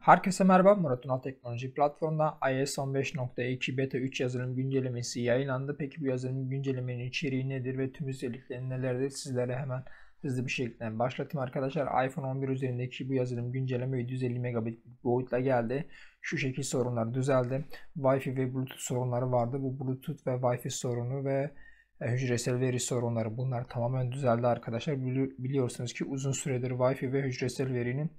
Herkese merhaba Murat Unal Teknoloji Platformu'nda iOS 15.2 Beta 3 yazılım güncellemesi yayınlandı. Peki bu yazılım güncellemenin içeriği nedir ve tüm özellikleri nelerdir? Sizlere hemen hızlı bir şekilde başlatayım arkadaşlar. iPhone 11 üzerindeki bu yazılım güncelleme 750 megabit boyutla geldi. Şu şekil sorunlar düzeldi. Wi-Fi ve Bluetooth sorunları vardı. Bu Bluetooth ve Wi-Fi sorunu ve e, hücresel veri sorunları bunlar tamamen düzeldi arkadaşlar. Biliyorsunuz ki uzun süredir Wi-Fi ve hücresel verinin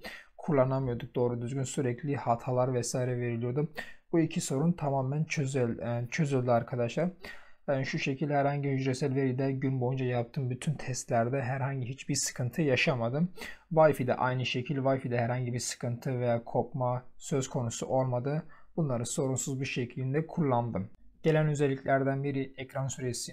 kullanamıyorduk doğru düzgün sürekli hatalar vesaire veriliyordu. Bu iki sorun tamamen çözül, e, çözüldü arkadaşlar. Ben şu şekilde herhangi ücretsel veride gün boyunca yaptığım bütün testlerde herhangi hiçbir sıkıntı yaşamadım. wi fi de aynı şekil wi fi de herhangi bir sıkıntı veya kopma söz konusu olmadı. Bunları sorunsuz bir şekilde kullandım. Gelen özelliklerden biri ekran süresi.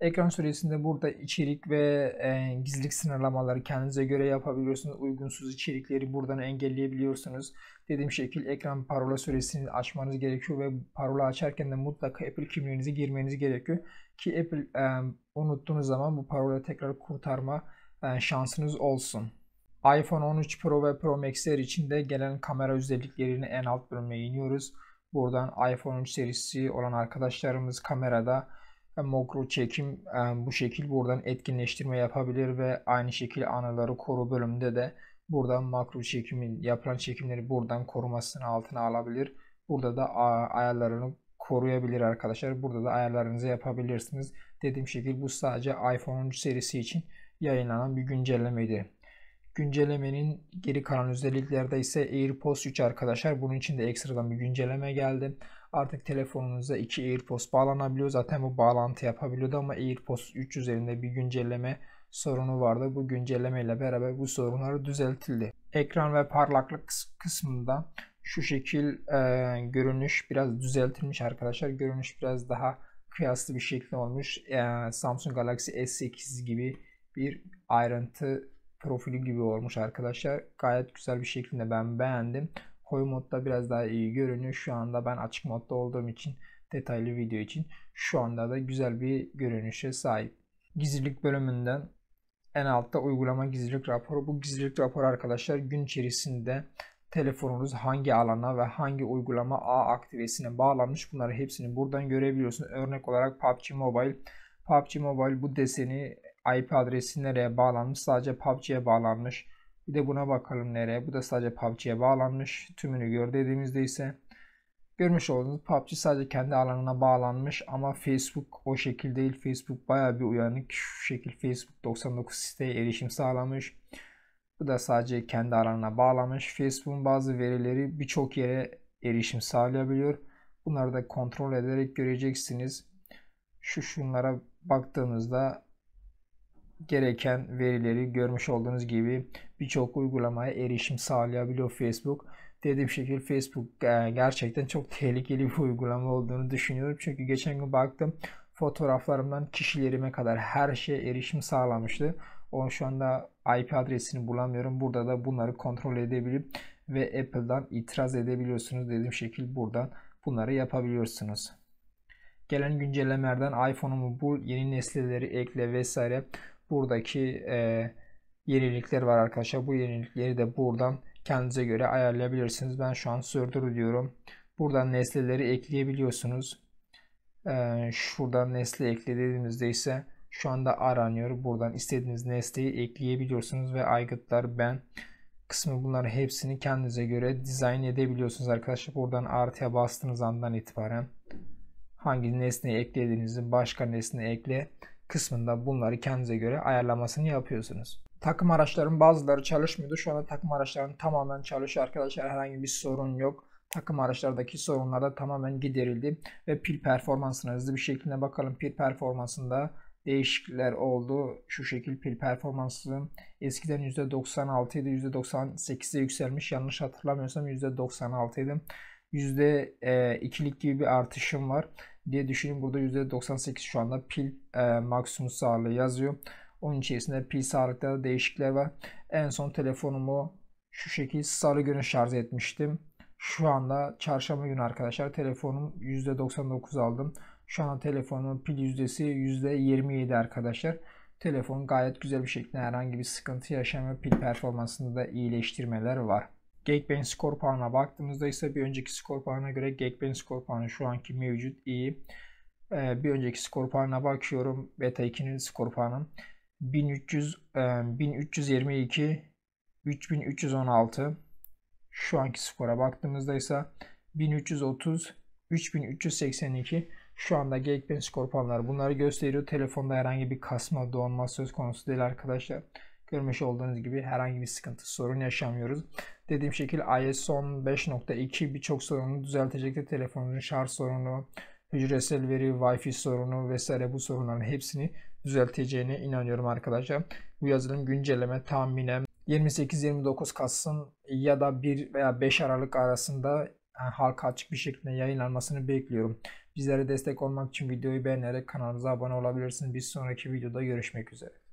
Ekran süresinde burada içerik ve e, gizlilik sınırlamaları kendinize göre yapabiliyorsunuz. Uygunsuz içerikleri buradan engelleyebiliyorsunuz. Dediğim şekil ekran parola süresini açmanız gerekiyor ve parola açarken de mutlaka Apple kimliğinizi girmeniz gerekiyor. Ki Apple e, unuttuğunuz zaman bu parola tekrar kurtarma e, şansınız olsun iPhone 13 Pro ve Pro Max'ler için de gelen kamera özelliklerini en alt bölümüne iniyoruz. Buradan iPhone 13 serisi olan arkadaşlarımız kamerada e, makro çekim e, bu şekil buradan etkinleştirme yapabilir ve aynı şekilde anıları koru bölümünde de buradan makro çekimin yapılan çekimleri buradan korumasını altına alabilir. Burada da ayarlarını koruyabilir arkadaşlar. Burada da ayarlarınızı yapabilirsiniz. Dediğim şekilde bu sadece iPhone 10. serisi için yayınlanan bir güncellemeydi. Güncellemenin geri kalan özelliklerde ise AirPods 3 arkadaşlar. Bunun için de ekstradan bir güncelleme geldi. Artık telefonunuza iki AirPods bağlanabiliyor. Zaten bu bağlantı yapabiliyordu ama AirPods 3 üzerinde bir güncelleme sorunu vardı. Bu güncelleme ile beraber bu sorunları düzeltildi. Ekran ve parlaklık kısmında şu şekil e, görünüş biraz düzeltilmiş arkadaşlar. Görünüş biraz daha kıyaslı bir şekli olmuş. E, Samsung Galaxy S8 gibi bir ayrıntı profili gibi olmuş arkadaşlar. Gayet güzel bir şekilde ben beğendim. Koyu modda biraz daha iyi görünüyor. Şu anda ben açık modda olduğum için detaylı video için şu anda da güzel bir görünüşe sahip. Gizlilik bölümünden en altta uygulama gizlilik raporu. Bu gizlilik raporu arkadaşlar gün içerisinde telefonunuz hangi alana ve hangi uygulama ağ aktivesine bağlanmış bunları hepsini buradan görebiliyorsunuz. Örnek olarak PUBG Mobile. PUBG Mobile bu deseni IP adresi nereye bağlanmış? Sadece PUBG'ye bağlanmış. Bir de buna bakalım nereye. Bu da sadece PUBG'ye bağlanmış. Tümünü gör dediğimizde ise görmüş olduğunuz PUBG sadece kendi alanına bağlanmış ama Facebook o şekil değil. Facebook baya bir uyanık. Şu şekil Facebook 99 siteye erişim sağlamış. Bu da sadece kendi alanına bağlamış. Facebook'un bazı verileri birçok yere erişim sağlayabiliyor. Bunları da kontrol ederek göreceksiniz. Şu şunlara baktığınızda gereken verileri görmüş olduğunuz gibi birçok uygulamaya erişim sağlayabiliyor Facebook. Dediğim şekilde Facebook e, gerçekten çok tehlikeli bir uygulama olduğunu düşünüyorum. Çünkü geçen gün baktım fotoğraflarımdan kişilerime kadar her şeye erişim sağlamıştı. Onun şu anda IP adresini bulamıyorum. Burada da bunları kontrol edebilip ve Apple'dan itiraz edebiliyorsunuz. Dediğim şekil buradan bunları yapabiliyorsunuz. Gelen güncellemelerden iPhone'umu bul, yeni nesilleri ekle vesaire buradaki e, yenilikler var arkadaşlar. Bu yenilikleri de buradan kendinize göre ayarlayabilirsiniz. Ben şu an sürdür diyorum. Buradan nesneleri ekleyebiliyorsunuz. Ee, şuradan nesne ekle dediğimizde ise şu anda aranıyor. Buradan istediğiniz nesneyi ekleyebiliyorsunuz ve aygıtlar ben kısmı bunların hepsini kendinize göre dizayn edebiliyorsunuz arkadaşlar. Buradan artıya bastığınız andan itibaren hangi nesneyi eklediğinizi başka nesne ekle kısmında bunları kendinize göre ayarlamasını yapıyorsunuz. Takım araçların bazıları çalışmıyordu. Şu anda takım araçların tamamen çalışıyor arkadaşlar. Herhangi bir sorun yok. Takım araçlardaki sorunlar da tamamen giderildi. Ve pil performansına hızlı bir şekilde bakalım. Pil performansında değişiklikler oldu. Şu şekil pil performansı eskiden %96 idi %98'e yükselmiş. Yanlış hatırlamıyorsam %96 idi. %2'lik e, gibi bir artışım var diye düşünün. Burada %98 şu anda pil e, maksimum sağlığı yazıyor. Onun içerisinde pil sağlıkta da değişiklikler var. En son telefonumu şu şekilde sarı günü şarj etmiştim. Şu anda çarşamba günü arkadaşlar telefonum %99 aldım. Şu an telefonun pil yüzdesi %27 arkadaşlar. Telefon gayet güzel bir şekilde herhangi bir sıkıntı yaşamıyor. Pil performansında da iyileştirmeler var. Gekben skor puanına baktığımızda ise bir önceki skor puanına göre Gekben skor puanı şu anki mevcut iyi. Ee, bir önceki skor puanına bakıyorum. Beta 2'nin skor puanı 1300, e, 1322 3316 şu anki skora baktığımızda ise 1330 3382 şu anda Gekben skor puanları bunları gösteriyor. Telefonda herhangi bir kasma, donma söz konusu değil arkadaşlar. Görmüş olduğunuz gibi herhangi bir sıkıntı sorun yaşamıyoruz. Dediğim şekilde iOS 5.2 birçok sorunu düzeltecektir. Telefonun şarj sorunu, hücresel veri, Wi-Fi sorunu vesaire bu sorunların hepsini düzelteceğine inanıyorum arkadaşlar. Bu yazılım güncelleme tahminen 28-29 Kasım ya da 1 veya 5 Aralık arasında yani e, halka açık bir şekilde yayınlanmasını bekliyorum. Bizlere destek olmak için videoyu beğenerek kanalımıza abone olabilirsiniz. Bir sonraki videoda görüşmek üzere.